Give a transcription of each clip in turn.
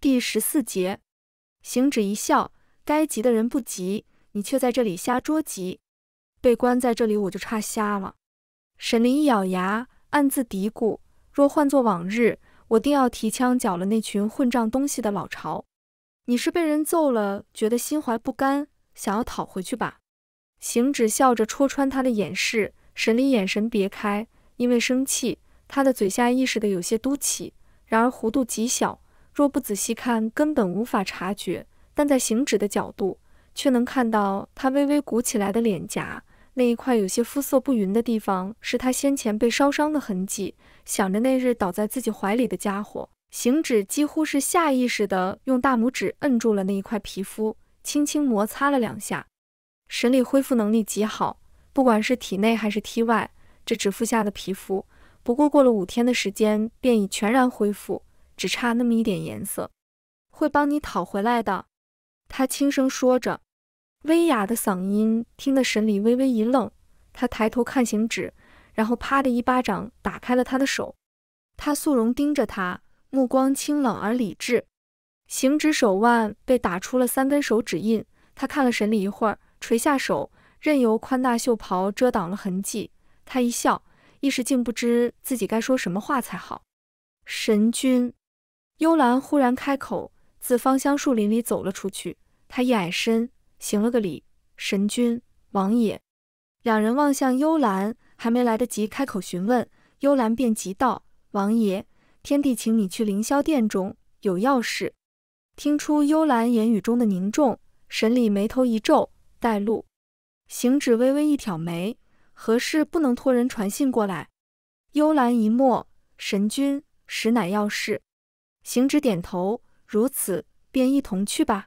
第十四节，行止一笑，该急的人不急，你却在这里瞎捉急。被关在这里，我就差瞎了。沈林一咬牙，暗自嘀咕：若换做往日，我定要提枪剿了那群混账东西的老巢。你是被人揍了，觉得心怀不甘，想要讨回去吧？行止笑着戳穿他的掩饰。沈林眼神别开，因为生气，他的嘴下意识的有些嘟起，然而弧度极小。若不仔细看，根本无法察觉；但在行止的角度，却能看到他微微鼓起来的脸颊那一块有些肤色不匀的地方，是他先前被烧伤的痕迹。想着那日倒在自己怀里的家伙，行止几乎是下意识地用大拇指摁住了那一块皮肤，轻轻摩擦了两下。神力恢复能力极好，不管是体内还是体外，这指腹下的皮肤，不过过了五天的时间，便已全然恢复。只差那么一点颜色，会帮你讨回来的。”他轻声说着，微哑的嗓音听得沈里微微一愣。他抬头看行止，然后啪的一巴掌打开了他的手。他素容盯着他，目光清冷而理智。行止手腕被打出了三根手指印。他看了沈里一会儿，垂下手，任由宽大袖袍遮挡了痕迹。他一笑，一时竟不知自己该说什么话才好。神君。幽兰忽然开口，自芳香树林里走了出去。他一矮身，行了个礼：“神君，王爷。”两人望向幽兰，还没来得及开口询问，幽兰便急道：“王爷，天帝请你去凌霄殿中，有要事。”听出幽兰言语中的凝重，神里眉头一皱，带路。行止微微一挑眉：“何事不能托人传信过来？”幽兰一默：“神君，实乃要事。”行止点头，如此便一同去吧。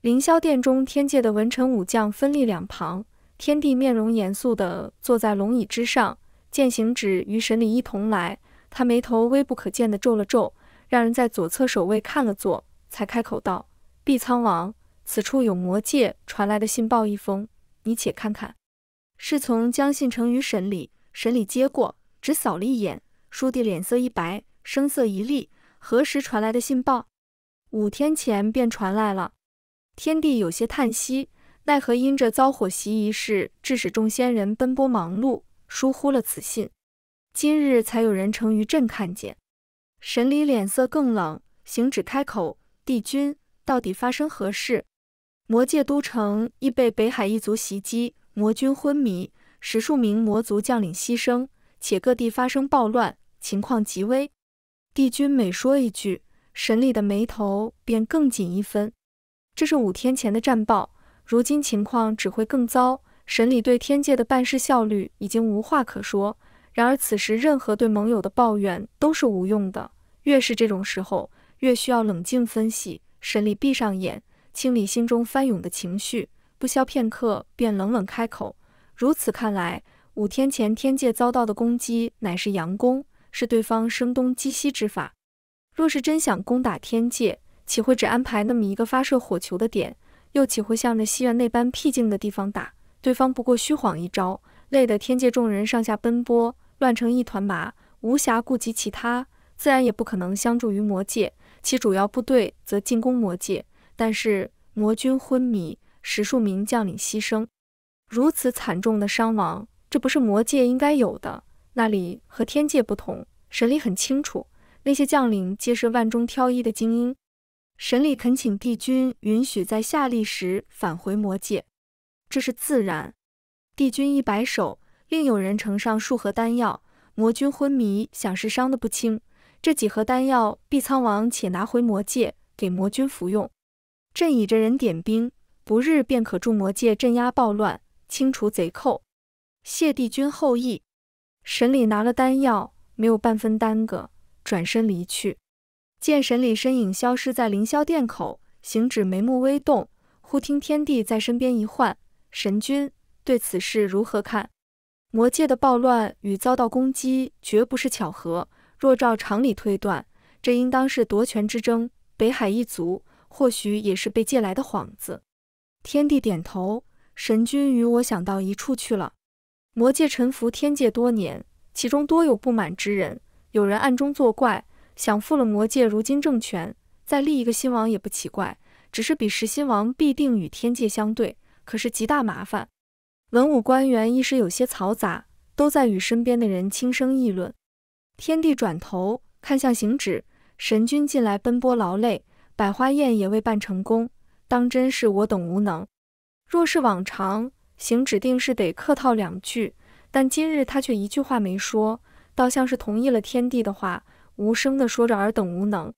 凌霄殿中，天界的文臣武将分立两旁，天帝面容严肃地坐在龙椅之上。见行止与神里一同来，他眉头微不可见地皱了皱，让人在左侧守卫看了坐，才开口道：“碧苍王，此处有魔界传来的信报一封，你且看看。”侍从将信呈于神里，神里接过，只扫了一眼，书帝脸色一白，声色一厉。何时传来的信报？五天前便传来了。天帝有些叹息，奈何因这遭火袭一事，致使众仙人奔波忙碌，疏忽了此信。今日才有人呈于朕看见。神离脸色更冷，行止开口：“帝君，到底发生何事？”魔界都城亦被北海一族袭击，魔君昏迷，十数名魔族将领牺牲，且各地发生暴乱，情况极危。帝君每说一句，神里的眉头便更紧一分。这是五天前的战报，如今情况只会更糟。神理对天界的办事效率已经无话可说。然而此时，任何对盟友的抱怨都是无用的。越是这种时候，越需要冷静分析。神理闭上眼，清理心中翻涌的情绪，不消片刻，便冷冷开口：“如此看来，五天前天界遭到的攻击乃是佯攻。”是对方声东击西之法。若是真想攻打天界，岂会只安排那么一个发射火球的点？又岂会向着西苑那般僻静的地方打？对方不过虚晃一招，累得天界众人上下奔波，乱成一团麻，无暇顾及其他，自然也不可能相助于魔界。其主要部队则进攻魔界，但是魔军昏迷，十数名将领牺牲，如此惨重的伤亡，这不是魔界应该有的。那里和天界不同，神力很清楚。那些将领皆是万中挑一的精英。神力恳请帝君允许在夏历时返回魔界，这是自然。帝君一摆手，另有人呈上数盒丹药。魔君昏迷，想是伤得不轻。这几盒丹药，碧苍王且拿回魔界给魔君服用。朕倚着人点兵，不日便可助魔界镇压暴乱，清除贼寇。谢帝君厚意。神里拿了丹药，没有半分耽搁，转身离去。见神里身影消失在凌霄殿口，行止眉目微动，忽听天帝在身边一唤：“神君，对此事如何看？”魔界的暴乱与遭到攻击绝不是巧合。若照常理推断，这应当是夺权之争。北海一族或许也是被借来的幌子。天帝点头：“神君与我想到一处去了。”魔界臣服天界多年，其中多有不满之人，有人暗中作怪，想复了魔界如今政权，再立一个新王也不奇怪。只是彼时新王必定与天界相对，可是极大麻烦。文武官员一时有些嘈杂，都在与身边的人轻声议论。天帝转头看向行止神君，近来奔波劳累，百花宴也未办成功，当真是我等无能。若是往常。行指定是得客套两句，但今日他却一句话没说，倒像是同意了天帝的话，无声的说着“尔等无能”。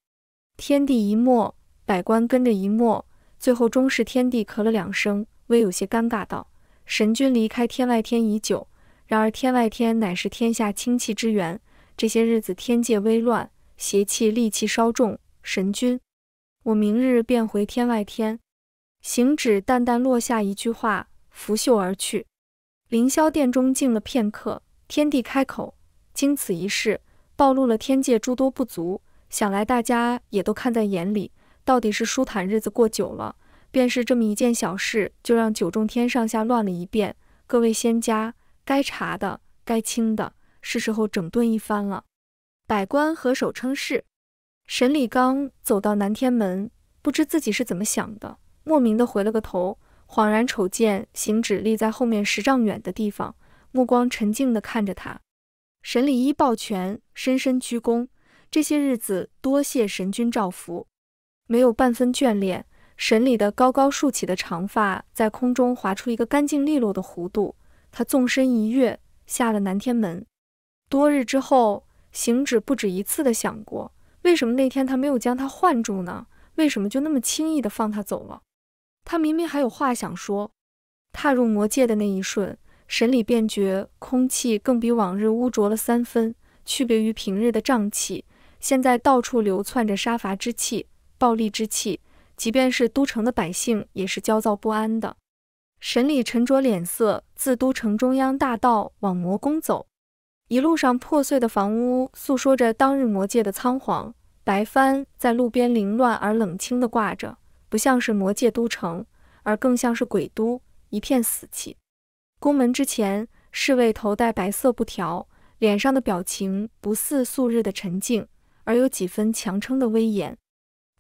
天帝一默，百官跟着一默，最后终是天帝咳了两声，微有些尴尬道：“神君离开天外天已久，然而天外天乃是天下清气之源，这些日子天界微乱，邪气戾气稍重。神君，我明日便回天外天。”行止淡淡落下一句话。拂袖而去，凌霄殿中静了片刻。天帝开口：“经此一事，暴露了天界诸多不足，想来大家也都看在眼里。到底是舒坦日子过久了，便是这么一件小事，就让九重天上下乱了一遍。各位仙家，该查的，该清的，是时候整顿一番了。”百官合手称是。沈礼刚走到南天门，不知自己是怎么想的，莫名的回了个头。恍然瞅见行止立在后面十丈远的地方，目光沉静地看着他。神里一抱拳，深深鞠躬。这些日子多谢神君照拂，没有半分眷恋。神里的高高竖起的长发在空中划出一个干净利落的弧度，他纵身一跃下了南天门。多日之后，行止不止一次的想过，为什么那天他没有将他唤住呢？为什么就那么轻易的放他走了？他明明还有话想说。踏入魔界的那一瞬，神里便觉空气更比往日污浊了三分，区别于平日的瘴气，现在到处流窜着杀伐之气、暴力之气，即便是都城的百姓也是焦躁不安的。神里沉着脸色，自都城中央大道往魔宫走，一路上破碎的房屋诉说着当日魔界的仓皇，白帆在路边凌乱而冷清地挂着。不像是魔界都城，而更像是鬼都，一片死气。宫门之前，侍卫头戴白色布条，脸上的表情不似素日的沉静，而有几分强撑的威严。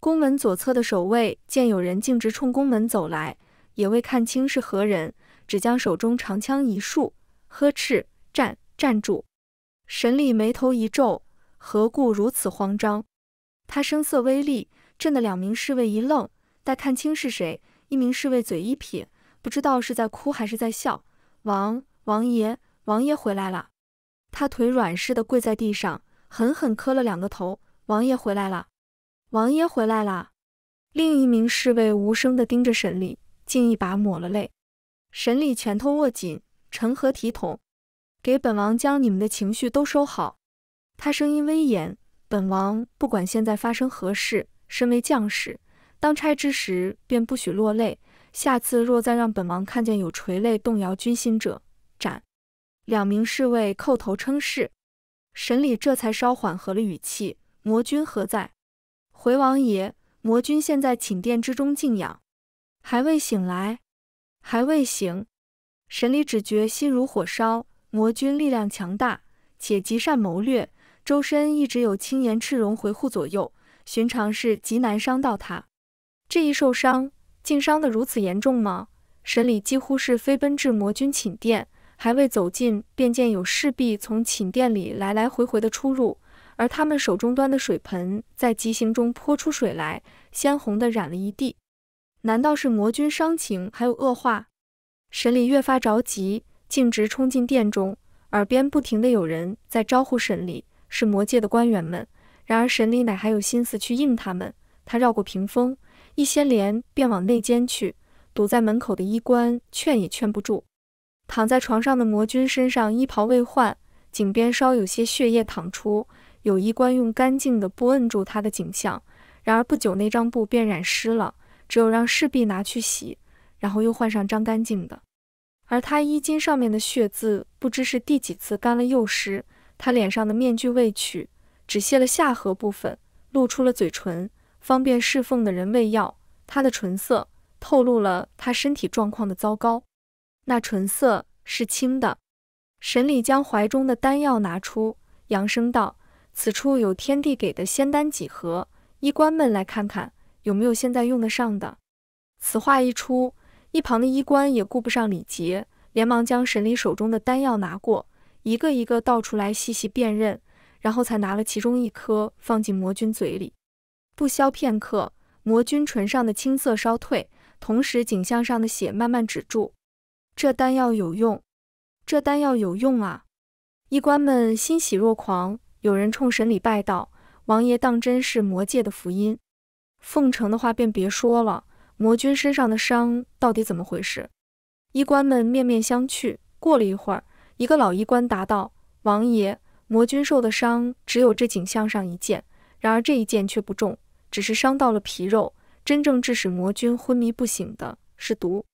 宫门左侧的守卫见有人径直冲宫门走来，也未看清是何人，只将手中长枪一竖，呵斥：“站，站住！”神力眉头一皱，何故如此慌张？他声色威厉，震得两名侍卫一愣。待看清是谁，一名侍卫嘴一撇，不知道是在哭还是在笑。王王爷，王爷回来了！他腿软似的跪在地上，狠狠磕了两个头。王爷回来了，王爷回来了！另一名侍卫无声地盯着沈礼，竟一把抹了泪。沈礼拳头握紧，成何体统？给本王将你们的情绪都收好。他声音威严，本王不管现在发生何事，身为将士。当差之时便不许落泪，下次若再让本王看见有垂泪动摇军心者，斩！两名侍卫叩头称是。沈礼这才稍缓和了语气：“魔君何在？”回王爷，魔君现在寝殿之中静养，还未醒来。还未醒。沈礼只觉心如火烧。魔君力量强大，且极善谋略，周身一直有青岩赤龙回护左右，寻常事极难伤到他。这一受伤竟伤得如此严重吗？神里几乎是飞奔至魔君寝殿，还未走近，便见有侍婢从寝殿里来来回回的出入，而他们手中端的水盆在急行中泼出水来，鲜红的染了一地。难道是魔君伤情还有恶化？神里越发着急，径直冲进殿中，耳边不停的有人在招呼神里，是魔界的官员们。然而神里哪还有心思去应他们？他绕过屏风。一掀帘便往内间去，堵在门口的衣冠劝也劝不住。躺在床上的魔君身上衣袍未换，颈边稍有些血液淌出，有衣冠用干净的布摁住他的颈项。然而不久，那张布便染湿了，只有让侍婢拿去洗，然后又换上张干净的。而他衣襟上面的血渍不知是第几次干了又湿。他脸上的面具未取，只卸了下颌部分，露出了嘴唇。方便侍奉的人喂药，他的唇色透露了他身体状况的糟糕。那唇色是青的。沈礼将怀中的丹药拿出，扬声道：“此处有天帝给的仙丹几盒，医官们来看看有没有现在用得上的。”此话一出，一旁的医官也顾不上礼节，连忙将沈礼手中的丹药拿过，一个一个倒出来细细辨认，然后才拿了其中一颗放进魔君嘴里。不消片刻，魔君唇上的青色稍退，同时颈项上的血慢慢止住。这丹药有用，这丹药有用啊！医官们欣喜若狂，有人冲神里拜道：“王爷当真是魔界的福音。”奉承的话便别说了。魔君身上的伤到底怎么回事？医官们面面相觑。过了一会儿，一个老医官答道：“王爷，魔君受的伤只有这颈项上一件。”然而这一剑却不中，只是伤到了皮肉。真正致使魔君昏迷不醒的是毒。